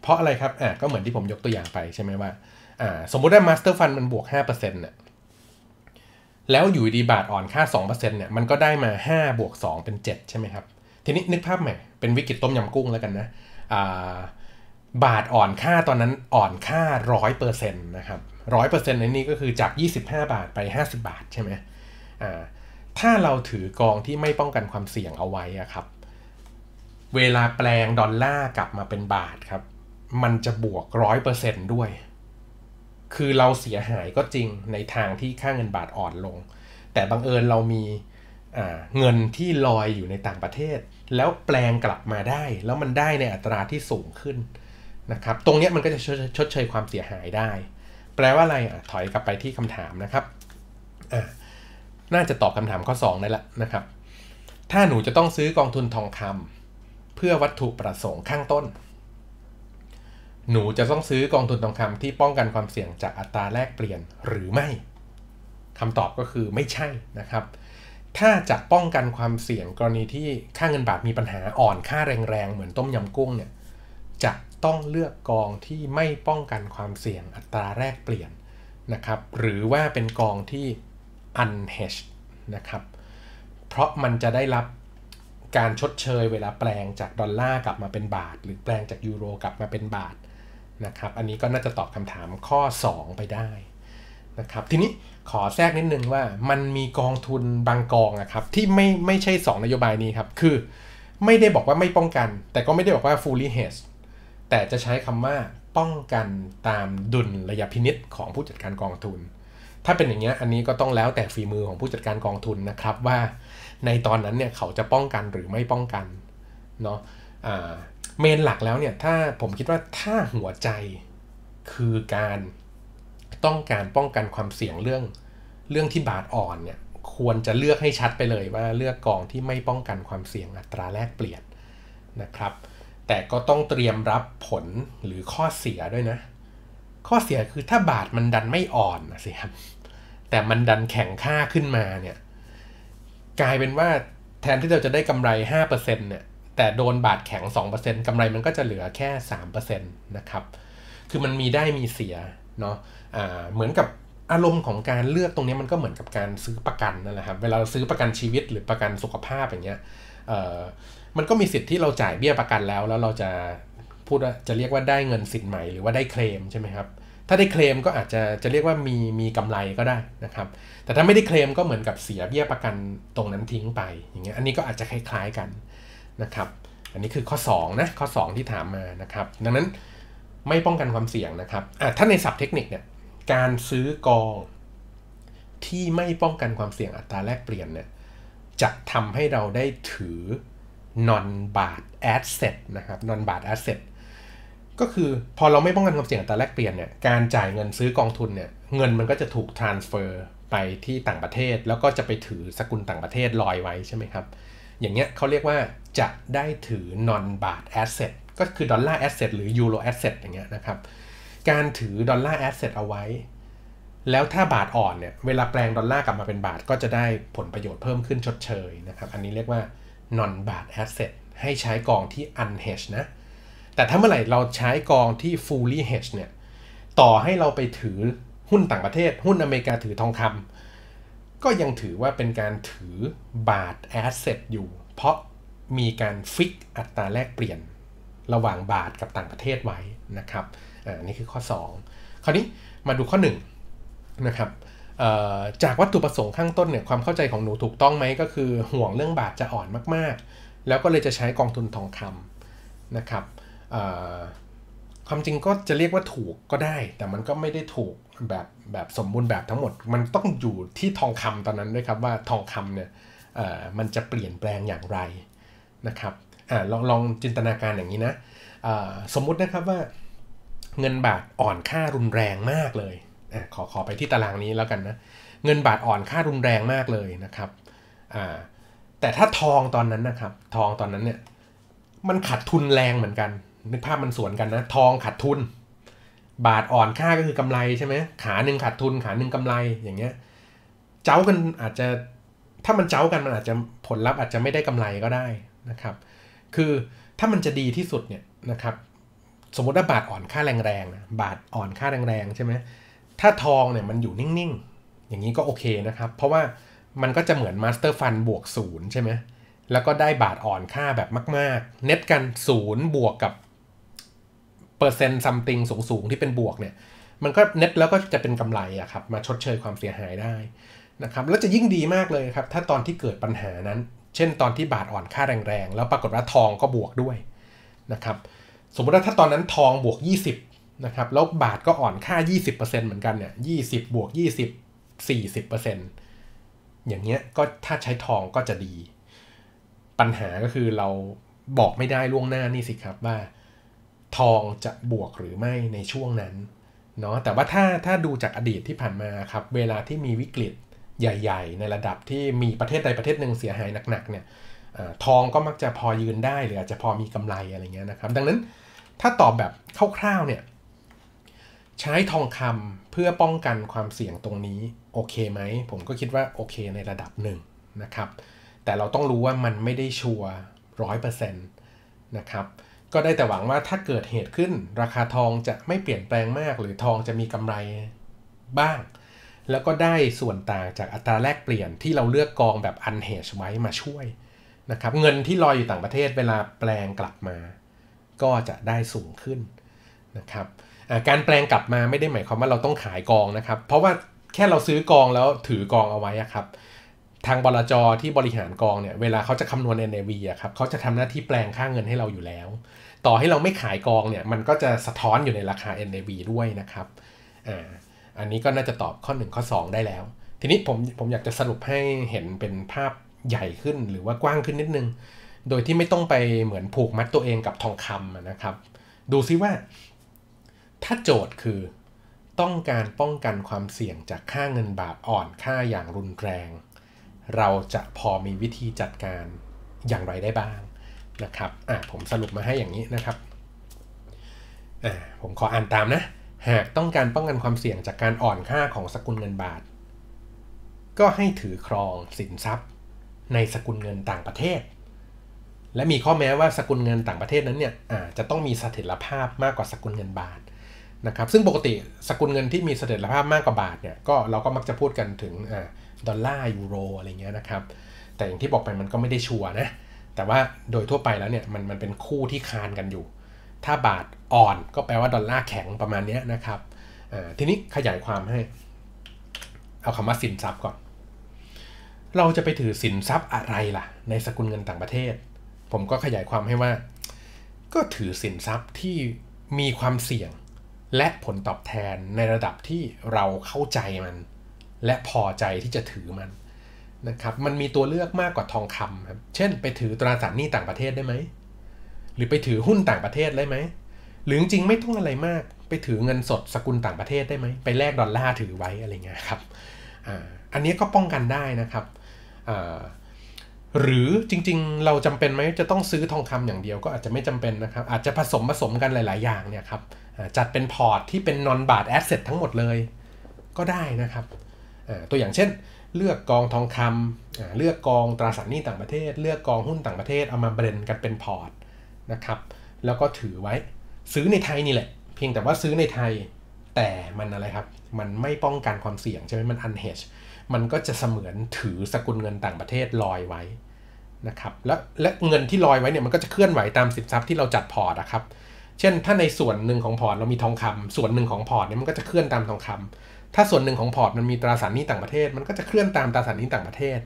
เพราะอะไรครับอ่าก็เหมือนที่ผมยกตัวอย่างไปใช่ไหมว่าอ่า สมมุติว่ามาสเตอร์ฟันมันบวก5%เนี่ยแล้วอยู่ดีบาทอ่อนค่า2%เนี่ยมันก็ได้มา5บวก2เป็น7ใช่ไหมครับทีนี้นึกภาพใหม่เป็นวิกฤตต้มยำกุ้งแล้วกันนะบาทอ่อนค่าตอนนั้นอ่อนค่าร้อยเปอร์เซ็นต์นะครับร้อยเปอร์เซ็นต์ในนี้ก็คือจาก 25 บาทไป 50 บาทใช่ไหมถ้าเราถือกองที่ไม่ป้องกันความเสี่ยงเอาไว้ครับ เวลาแปลงดอลลาร์กลับมาเป็นบาทครับ มันจะบวกร้อยเปอร์เซ็นต์ด้วย คือเราเสียหายก็จริงในทางที่ค่าเงินบาทอ่อนลง แต่บังเอิญเรามีเงินที่ลอยอยู่ในต่างประเทศแล้วแปลงกลับมาได้แล้วมันได้ในอัตราที่สูงขึ้นนะครับ ตรงนี้มันก็จะชดเชยความเสียหายได้ แปลว่าอะไรอถอยกลับไปที่คำถามนะครับน่าจะตอบคำถามข้อ2ได้ละนะครับ ถ้าหนูจะต้องซื้อกองทุนทองคำเพื่อวัตถุประสงค์ข้างต้น หนูจะต้องซื้อกองทุนทองคำที่ป้องกันความเสี่ยงจากอัตราแลกเปลี่ยน หรือไม่คำตอบก็คือไม่ใช่นะครับถ้าจะป้องกันความเสี่ยงกรณีที่ค่าเงินบาทมีปัญหาอ่อนค่าแรงๆเหมือนต้มยำกุ้งเนี่ยจะต้องเลือกกองที่ไม่ป้องกันความเสี่ยงอัตราแลกเปลี่ยนนะครับหรือว่าเป็นกองที่ unhedged นะครับเพราะมันจะได้รับการชดเชยเวลาแปลงจากดอลลาร์กลับมาเป็นบาท หรือแปลงจากยูโรกลับมาเป็นบาทนะครับอันนี้ก็น่าจะตอบคำถามข้อ 2 ไปได้นะครับ ทีนี้ขอแทรกนิด นึงว่ามันมีกองทุนบางกองนะครับ ที่ไม่ไม่ใช่ 2 นโยบายนี้ครับ คือไม่ได้บอกว่าไม่ป้องกัน แต่ก็ไม่ได้บอกว่า fully hedge แต่จะใช้คำว่า ป้องกันตามดุลระยะพินิษของผู้จัดการกองทุน ถ้าเป็นอย่างเงี้ยอันนี้ก็ต้องแล้วแต่ฝีมือของผู้จัดการกองทุนนะครับว่าในตอนนั้นเนี่ยเขาจะป้องกันหรือไม่ป้องกันเนาะเมนหลักแล้วเนี่ยถ้าผมคิดว่าถ้าหัวใจคือการต้องการป้องกันความเสี่ยงเรื่อง เรื่องที่บาทอ่อนเนี่ย ควรจะเลือกให้ชัดไปเลยว่าเลือกกองที่ไม่ป้องกันความเสี่ยงอัตราแลกเปลี่ยนนะครับ แต่ก็ต้องเตรียมรับผลหรือข้อเสียด้วยนะ ข้อเสียคือถ้าบาทมันดันไม่อ่อนนะสิครับ แต่มันดันแข็งค่าขึ้นมาเนี่ย กลายเป็นว่าแทนที่เราจะได้กำไร 5%เนี่ย แต่โดนบาทแข็ง 2%กำไรมันก็จะเหลือแค่3%นะครับ คือมันมีได้มีเสียเนาะเหมือนกับอารมณ์ของการเลือกตรงนี้มันก็เหมือนกับการซื้อประกันนั่นแหละครับเวลาซื้อประกันชีวิตหรือประกันสุขภาพอย่างเงี้ยมันก็มีสิทธิ์ที่เราจ่ายเบี้ยประกันแล้ว แล้วเราจะพูดว่าจะเรียกว่าได้เงินสินใหม่หรือว่าได้เคลมใช่ไหมครับถ้าได้เคลมก็อาจจะจะเรียกว่ามีมีกำไรก็ได้นะครับแต่ถ้าไม่ได้เคลมก็เหมือนกับเสียเบี้ยประกันตรงนั้นทิ้งไปอย่างเงี้ยอันนี้ก็อาจจะคล้ายๆกันนะครับอันนี้คือข้อ2นะข้อ2 ที่ถามมานะครับดังนั้นไม่ป้องกันความเสี่ยงนะครับถ้าในศัพท์เทคนิคเนี่ยการซื้อกองที่ไม่ป้องกันความเสี่ยงอัตราแลกเปลี่ยนเนี่ยจะทำให้เราได้ถือนอนบาทแอสเซทนะครับนอนบาทแอสเซทก็คือพอเราไม่ป้องกันความเสี่ยงอัตราแลกเปลี่ยนเนี่ยการจ่ายเงินซื้อกองทุนเนี่ยเงินมันก็จะถูกทรานสเฟอร์ไปที่ต่างประเทศ แล้วก็จะไปถือสกุลต่างประเทศลอยไว้ใช่ไหมครับอย่างเงี้ยเขาเรียกว่าจะได้ถือนอนบาทแอสเซทก็คือดอลลาร์แอสเซทหรือยูโรแอสเซทอย่างเงี้ยนะครับการถือดอลลาร์แอสเซทเอาไว้ แล้วถ้าบาทอ่อนเนี่ยเวลาแปลงดอลลาร์กลับมาเป็นบาท ก็จะได้ผลประโยชน์เพิ่มขึ้นชดเชยนะครับ อันนี้เรียกว่านอนบาทแอสเซทให้ใช้กองที่ u n h e d g e นะ แต่ถ้าเมื่อไหร่เราใช้กองที่ fully h e d g e เนี่ยต่อให้เราไปถือหุ้นต่างประเทศหุ้นอเมริกาถือทองคำก็ยังถือว่าเป็นการถือบาทแอสเซทอยู่ เพราะมีการฟิกอัตราแลกเปลี่ยนระหว่างบาทกับต่างประเทศไว้นะครับอันนี้คือข้อ2คราวนี้มาดูข้อ1นะครับจากวัตถุประสงค์ข้างต้นเนี่ยความเข้าใจของหนูถูกต้องไหมก็คือห่วงเรื่องบาทจะอ่อนมากๆ แล้วก็เลยจะใช้กองทุนทองคำนะครับความจริงก็จะเรียกว่าถูกก็ได้ แต่มันก็ไม่ได้ถูกแบบแบบสมบูรณ์แบบทั้งหมดมันต้องอยู่ที่ทองคำตอนนั้นด้วยครับว่าทองคำเนี่ยมันจะเปลี่ยนแปลงอย่างไรนะครับอลองลองจินตนาการอย่างนี้นะสมมุตินะครับว่าเงินบาทอ่อนค่ารุนแรงมากเลยอขอขอไปที่ตารางนี้แล้วกันนะ เงินบาทอ่อนค่ารุนแรงมากเลยนะครับแต่ถ้าทองตอนนั้นนะครับ ทองตอนนั้นเนี่ย มันขัดทุนแรงเหมือนกัน นึกภาพมันสวนกันนะ ทองขัดทุน บาทอ่อนค่าก็คือกำไรใช่ไหมขาหนึ่งขาดทุน ขาหนึ่งกำไร อย่างเงี้ย เจ้ากันอาจจะ ถ้ามันเจ้ากันมันอาจจะผลลัพธ์อาจจะไม่ได้กำไรก็ได้นะครับ คือถ้ามันจะดีที่สุดเนี่ยนะครับสมมติว่าบาทอ่อนค่าแรงๆนะบาทอ่อนค่าแรงๆใช่ไหมถ้าทองเนี่ยมันอยู่นิ่งๆ อย่างนี้ก็โอเคนะครับ เพราะว่ามันก็จะเหมือนมาสเตอร์ฟันบวกศูนย์ใช่ไหมแล้วก็ได้บาทอ่อนค่าแบบมากๆ เน็ตกันศูนย์บวกกับเปอร์เซ็นต์ซัมติงสูงๆ ที่เป็นบวกเนี่ยมันก็เน็ตแล้วก็จะเป็นกำไรอะครับมาชดเชยความเสียหายได้นะครับ แล้วจะยิ่งดีมากเลยครับ ถ้าตอนที่เกิดปัญหานั้น เช่น ตอนที่บาทอ่อนค่าแรงๆแล้วปรากฏว่าทองก็บวกด้วยนะครับสมมติว่าถ้าตอนนั้นทองบวก 20นะครับแล้วบาทก็อ่อนค่า 20%เหมือนกันเนี่ย20บวก20 40%อย่างเงี้ยก็ถ้าใช้ทองก็จะดี ปัญหาก็คือเราบอกไม่ได้ล่วงหน้านี่สิครับว่า ทองจะบวกหรือไม่ในช่วงนั้นเนาะแต่ว่าถ้าถ้าดูจากอดีตที่ผ่านมาครับเวลาที่มีวิกฤตใหญ่ ๆ ในระดับที่มีประเทศใดประเทศหนึ่งเสียหายหนักๆเนี่ยทองก็มักจะพอยืนได้หรืออาจจะพอมีกำไรอะไรเงี้ยนะครับดังนั้นถ้าตอบแบบคร่าวๆเนี่ยใช้ทองคำเพื่อป้องกันความเสี่ยงตรงนี้ โอเคไหม ผมก็คิดว่าโอเคในระดับหนึ่งนะครับแต่เราต้องรู้ว่ามันไม่ได้ชัวร์ร้อยเปอร์เซ็นต์นะครับก็ได้แต่หวังว่าถ้าเกิดเหตุขึ้น ราคาทองจะไม่เปลี่ยนแปลงมาก หรือทองจะมีกำไรบ้าง แล้วก็ได้ส่วนต่างจากอัตราแลกเปลี่ยนที่เราเลือกกองแบบอันเฮชไว้มาช่วยนะครับเงินที่ลอยอยู่ต่างประเทศเวลาแปลงกลับมาก็จะได้สูงขึ้นนะครับการแปลงกลับมาไม่ได้หมายความว่าเราต้องขายกองนะครับ เพราะว่าแค่เราซื้อกองแล้วถือกองเอาไว้ครับทางบลจที่บริหารกองเนี่ย เวลาเขาจะคำนวณ NAV อะครับเขาจะทำหน้าที่แปลงค่าเงินให้เราอยู่แล้ว ต่อให้เราไม่ขายกองเนี่ยมันก็จะสะท้อนอยู่ในราคา NAV ด้วยนะครับอ่าอันนี้ก็น่าจะตอบข้อ1ข้อ2 ได้แล้ว ทีนี้ผมผมอยากจะสรุปให้เห็นเป็นภาพใหญ่ขึ้นหรือว่ากว้างขึ้นนิดนึงโดยที่ไม่ต้องไปเหมือนผูกมัดตัวเองกับทองคำนะครับ ดูซิว่า ถ้าโจทย์คือต้องการป้องกันความเสี่ยงจากค่าเงินบาทอ่อนค่าอย่างรุนแรง เราจะพอมีวิธีจัดการอย่างไรได้บ้างนะครับอ่ะผมสรุปมาให้อย่างนี้นะครับอ่ะผมขออ่านตามนะ หากต้องการป้องกันความเสี่ยงจากการอ่อนค่าของสกุลเงินบาท ก็ให้ถือครองสินทรัพย์ในสกุลเงินต่างประเทศและมีข้อแม้ว่าสกุลเงินต่างประเทศนั้นเนี่ยจะต้องมีเสถียรภาพมากกว่าสกุลเงินบาทนะครับซึ่งปกติสกุลเงินที่มีเสถียรภาพมากกว่าบาทเนี่ยก็เราก็มักจะพูดกันถึงดอลลาร์ยูโรอะไรเงี้ยนะครับแต่อย่างที่บอกไปมันก็ไม่ได้ชัวร์นะแต่ว่าโดยทั่วไปแล้วเนี่ยมันมันเป็นคู่ที่คานกันอยู่ ถ้าบาทอ่อนก็แปลว่าดอลลาร์แข็งประมาณนี้นะครับทีนี้ขยายความให้ เอาคำว่าสินทรัพย์ก่อนเราจะไปถือสินทรัพย์อะไรล่ะในสกุลเงินต่างประเทศผมก็ขยายความให้ว่าก็ถือสินทรัพย์ที่มีความเสี่ยงและผลตอบแทนในระดับที่เราเข้าใจมัน และพอใจที่จะถือมันนะครับ มันมีตัวเลือกมากกว่าทองคำครับ เช่นไปถือตราสารหนี้ต่างประเทศได้ไหม หรือไปถือหุ้นต่างประเทศได้ไหมหรือจริงไม่ต้องอะไรมาก ไปถือเงินสดสกุลต่างประเทศได้ไหม ไปแลกดอลลาร์ถือไว้อะไรเงี้ยครับออันนี้ก็ป้องกันได้นะครับหรือจริงๆเราจำเป็นไหมจะต้องซื้อทองคำอย่างเดียวก็อาจจะไม่จำเป็นนะครับอาจจะผสมผสมกันหลายๆอย่างเนี่ยครับจัดเป็นพอร์ตที่เป็นนอนบาทแอสเซททั้งหมดเลย ก็ได้นะครับตัวอย่างเช่นเลือกกองทองคำเลือกกองตราสารหนี้ต่างประเทศ เลือกกองหุ้นต่างประเทศ เอามาเบรนกันเป็นพอร์ตนะครับแล้วก็ถือไว้ซื้อในไทยนี่แหละ เพียงแต่ว่าซื้อในไทยแต่มันอะไรครับมันไม่ป้องกันความเสี่ยงใช่ไหมมันอันเฮชมันก็จะเสมือนถือสกุลเงินต่างประเทศลอยไว้นะครับ และและเงินที่ลอยไว้เนี่ยมันก็จะเคลื่อนไหวตามสินทรัพย์ที่เราจัดพอร์ตนะครับ เช่นถ้าในส่วนหนึ่งของพอร์ตเรามีทองคำ ส่วนหนึ่งของพอร์ตเนี่ยมันก็จะเคลื่อนตามทองคำ ถ้าส่วนหนึ่งของพอร์ตมันมีตราสารหนี้ต่างประเทศ มันก็จะเคลื่อนตามตราสารหนี้ต่างประเทศ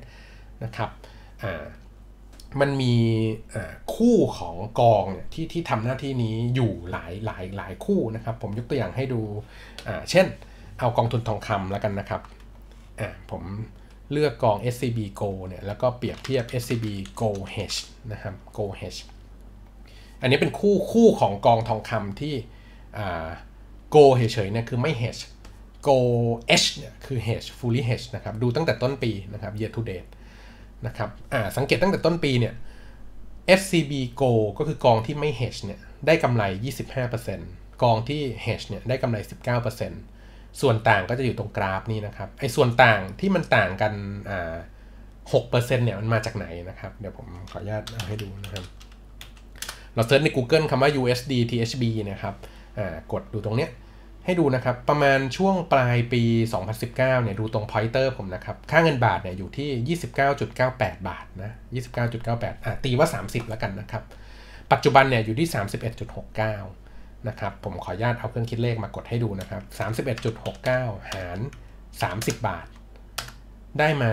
นะครับอ่ามันมีคู่ของกองเนี่ยที่ที่ทำหน้าที่นี้อยู่หลายหลายหลายคู่นะครับ ผมยกตัวอย่างให้ดูเช่น เอากองทุนทองคำแล้วกันนะครับอ่ะผมเลือกกอง SCB Go เนี่ยแล้วก็เปรียบเทียบ SCB Go H นะครับ Go H อันนี้เป็นคู่คู่ของกองทองคำที่อ่า Go เฉยๆ เนี่ยคือไม่ H Go H เนี่ยคือ H fully H นะครับดูตั้งแต่ต้นปีนะครับ year to date นะครับอ่าสังเกตตั้งแต่ต้นปีเนี่ย SCB Go ก็คือกองที่ไม่ H เนี่ยได้กำไร 25%กองที่ H เนี่ยได้กำไร 19%ส่วนต่างก็จะอยู่ตรงกราฟนี่นะครับไอ้ส่วนต่างที่มันต่างกันอ่าหกเปอร์เซ็นต์เนี่ยมันมาจากไหนนะครับ เดี๋ยวผมขออนุญาตเอาให้ดูนะครับ เราเซิร์ชใน Google คำว่า USD THB นะครับอ่ากดดูตรงเนี้ยให้ดูนะครับ ประมาณช่วงปลายปี 2019เนี่ยดูตรงพอยเตอร์ผมนะครับ ค่าเงินบาทเนี่ยอยู่ที่ 29.98 บาทนะ 29.98อ่ะตีว่า 30แล้วกันนะครับ ปัจจุบันเนี่ยอยู่ที่ 31.69นะครับผมขออนุญาตเอาเครื่องคิดเลขมากดให้ดูนะครับ 31.69 หาร 30 บาท ได้มา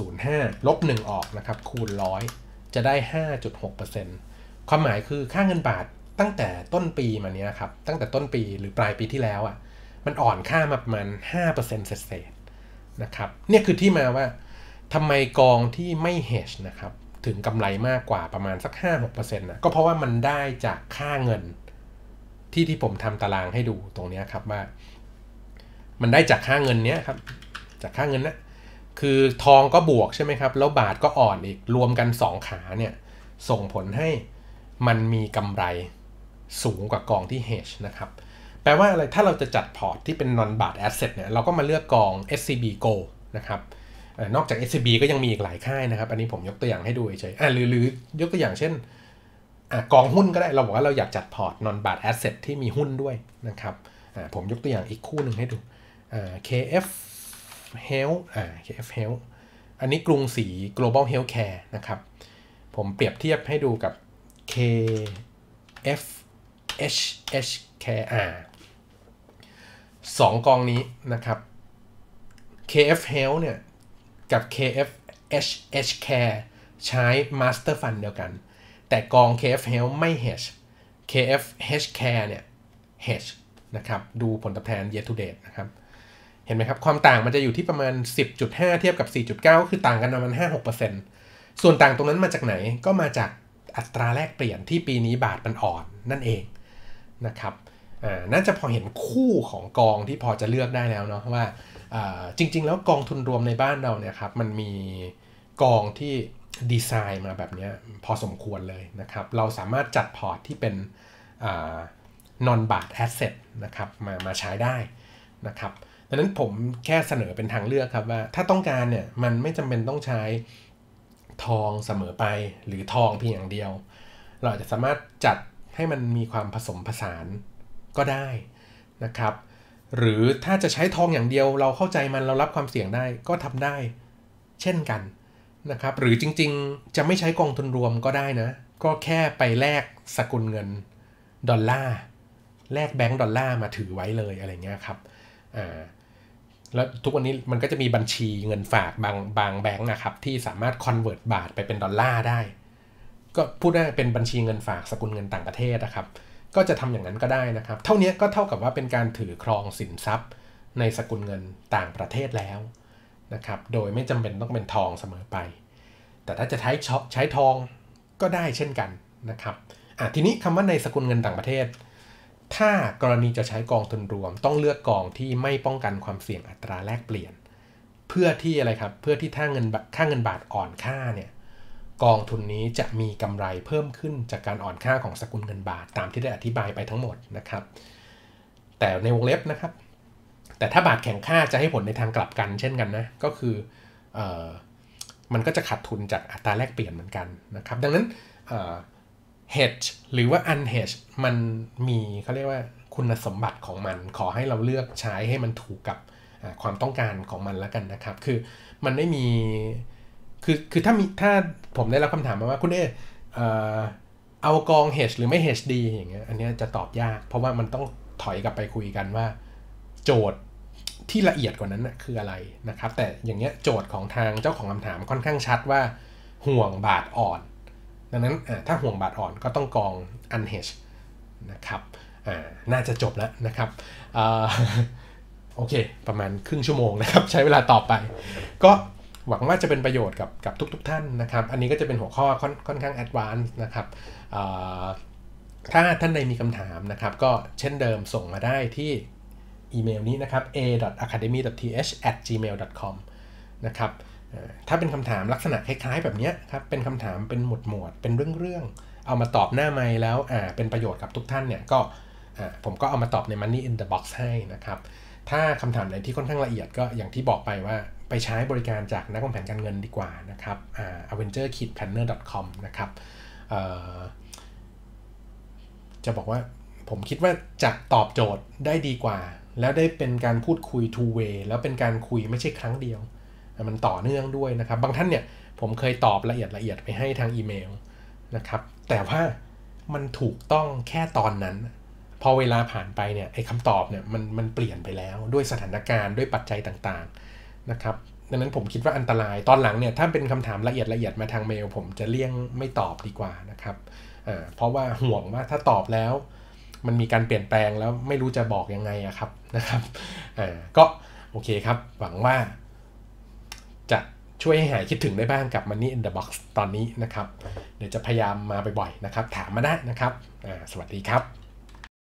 1.05 ลบ 1 ออกนะครับ คูณ 100 จะได้ 5.6%ความหมายคือค่าเงินบาทตั้งแต่ต้นปีมาเนี้ยครับ ตั้งแต่ต้นปีหรือปลายปีที่แล้วอะ่ะมันอ่อนค่ามาประมาณ5%เศษนะครับเนี่ยคือที่มาว่าทำไมกองที่ไม่ hedge นะครับถึงกำไรมากกว่าประมาณสัก 5-6%นะก็เพราะว่ามันได้จากค่าเงินที่ที่ผมทำตารางให้ดูตรงนี้ครับว่า มันได้จากค่าเงินเนี้ยครับ จากค่าเงินนะคือทองก็บวกใช่ไหมครับ แล้วบาทก็อ่อนอีก รวมกัน 2 ขาเนี่ย ส่งผลให้มันมีกำไรสูงกว่ากองที่ hedge นะครับ แปลว่าอะไรถ้าเราจะจัดพอร์ตที่เป็นนอนบาทแอสเซทเนี่ย เราก็มาเลือกกอง SCB Go นะครับนอกจาก SCB ก็ยังมีอีกหลายค่ายนะครับ อันนี้ผมยกตัวอย่างให้ดูเฉยๆหรือหรือยกตัวอย่างเช่นอกองหุ้นก็ได้ เราบอกว่าเราอยากจัดพอร์ตนอนบาทแอสเซทที่มีหุ้นด้วยนะครับผมยกตัวอย่างอีกคู่หนึ่งให้ดู KF Health KF Health อันนี้กรุงศรี Global Healthcare นะครับ ผมเปรียบเทียบให้ดูกับ KF HH Care สองกองนี้นะครับ KF Health เนี่ยกับ KF HH Care ใช้ Master Fund เดียวกันแต่กอง KF Health ไม่ hedge KF Hedge Care เนี่ย hedge นะครับดูผลตอบแทน year to date นะครับเห็นไหมครับ ความต่างมันจะอยู่ที่ประมาณ 10.5 เทียบกับ 4.9 ก็คือต่างกันประมาณ 5-6%ส่วนต่างตรงนั้นมาจากไหนก็มาจากอัตราแลกเปลี่ยนที่ปีนี้บาทมันอ่อนนั่นเองนะครับน่าจะพอเห็นคู่ของกองที่พอจะเลือกได้แล้วเนาะว่าจริงๆ แล้วกองทุนรวมในบ้านเราเนี่ยครับมันมีกองที่ดีไซน์มาแบบนี้พอสมควรเลยนะครับ เราสามารถจัดพอร์ตที่เป็น non บาท asset นะครับ มามาใช้ได้นะครับดังนั้นผมแค่เสนอเป็นทางเลือกครับว่าถ้าต้องการเนี่ยมันไม่จำเป็นต้องใช้ทองเสมอไปหรือทองเพียงอย่างเดียว เราจะสามารถจัดให้มันมีความผสมผสานก็ได้นะครับ หรือถ้าจะใช้ทองอย่างเดียวเราเข้าใจมันเรารับความเสี่ยงได้ก็ทำได้ เช่นกันนะครับหรือจริงๆจะไม่ใช้กองทุนรวมก็ได้นะ ก็แค่ไปแลกสกุลเงินดอลลาร์แลกแบงก์ดอลลาร์มาถือไว้เลยอะไรเงี้ยครับอ่าแล้วทุกวันนี้มันก็จะมีบัญชีเงินฝากบางบางแบงก์นะครับที่สามารถ convert บาทไปเป็น ดอลลาร์ได้ ก็พูดได้เป็นบัญชีเงินฝากสกุลเงินต่างประเทศนะครับ ก็จะทำอย่างนั้นก็ได้นะครับ เท่านี้ก็เท่ากับว่าเป็นการถือครองสินทรัพย์ในสกุลเงินต่างประเทศแล้วนะครับ โดยไม่จำเป็นต้องเป็นทองเสมอไป แต่ถ้าจะใช้ใช้ทองก็ได้เช่นกันนะครับอ่ะทีนี้คำว่าในสกุลเงินต่างประเทศ ถ้ากรณีจะใช้กองทุนรวม ต้องเลือกกองที่ไม่ป้องกันความเสี่ยงอัตราแลกเปลี่ยน เพื่อที่อะไรครับ เพื่อที่ถ้าเงินค่าเงินบาทอ่อนค่าเนี่ยกองทุนนี้จะมีกำไรเพิ่มขึ้นจากการอ่อนค่าของสกุลเงินบาทตามที่ได้อธิบายไปทั้งหมดนะครับ แต่ในวงเล็บนะครับแต่ถ้าบาทแข่งค่าจะให้ผลในทางกลับกัน เช่นกันนะ ก็คืออมันก็จะขาดทุนจากอัตราแลกเปลี่ยนเหมือนกันนะครับ ดังนั้น hedge หรือว่า unhedge มันมีเขาเรียกว่าคุณสมบัติของมัน ขอให้เราเลือกใช้ให้มันถูกกับความต้องการของมันแล้วกันนะครับ คือมันไม่มีคือคือถ้ามีถ้าผมได้รับคำถามมาว่าคุณเอเอากอง hedge หรือไม่ hedge ดีอย่างเงี้ยอันนี้จะตอบยาก เพราะว่ามันต้องถอยกลับไปคุยกันว่าโจทย์ที่ละเอียดกว่านั้นนะคืออะไรนะครับแต่อย่างเงี้ยโจทย์ของทางเจ้าของคำถามค่อนข้างชัดว่าห่วงบาทอ่อน ดังนั้นถ้าห่วงบาทอ่อนก็ต้องกอง unhedge นะครับน่าจะจบแล้วนะครับโอเคประมาณครึ่งชั่วโมงนะครับใช้เวลาต่อไป ก็หวังว่าจะเป็นประโยชน์กับกับทุกๆทท่านนะครับ อันนี้ก็จะเป็นหัวข้อค่อนค่อนข้างแอดวานซ์นะครับถ้าท่านใดมีคำถามนะครับก็เช่นเดิมส่งมาได้ที่อีเมลนี้นะครับ a.academy.th@gmail.com นะครับถ้าเป็นคำถามลักษณะคล้ายๆแบบนี้ครับ เป็นคำถามเป็นหมวดหมวดเป็นเรื่องๆเอามาตอบหน้าไม้แล้วเป็นประโยชน์กับทุกท่านเนี่ย ก็ผมก็เอามาตอบใน Money in the Box ให้นะครับ ถ้าคำถามไหนที่ค่อนข้างละเอียดก็อย่างที่บอกไปว่า ไปใช้บริการจากนักวางแผนการเงินดีกว่านะครับ avenger-planner.com นะครับจะบอกว่าผมคิดว่าจะตอบโจทย์ได้ดีกว่าแล้วได้เป็นการพูดคุย two way แล้วเป็นการคุยไม่ใช่ครั้งเดียว มันต่อเนื่องด้วยนะครับ บางท่านเนี่ยผมเคยตอบละเอียดละเอียดไปให้ทางอีเมลนะครับ แต่ว่ามันถูกต้องแค่ตอนนั้นพอเวลาผ่านไปเนี่ยไอ้คำตอบเนี่ยมันมันเปลี่ยนไปแล้วด้วยสถานการณ์ด้วยปัจจัยต่างๆนะครับดังนั้นผมคิดว่าอันตรายตอนหลังเนี่ยถ้าเป็นคำถามละเอียดละเอียดมาทางเมลผมจะเลี่ยงไม่ตอบดีกว่านะครับเพราะว่าห่วงว่าถ้าตอบแล้วมันมีการเปลี่ยนแปลงแล้วไม่รู้จะบอกยังไงอะครับนะครับอ่าก็โอเคครับหวังว่าจะช่วยให้หายคิดถึงได้บ้างกับม m o นเด in the Box ตอนนี้นะครับ เดี๋ยวจะพยายามมาบ่อยๆนะครับ ถามมาได้นะครับ สวัสดีครับ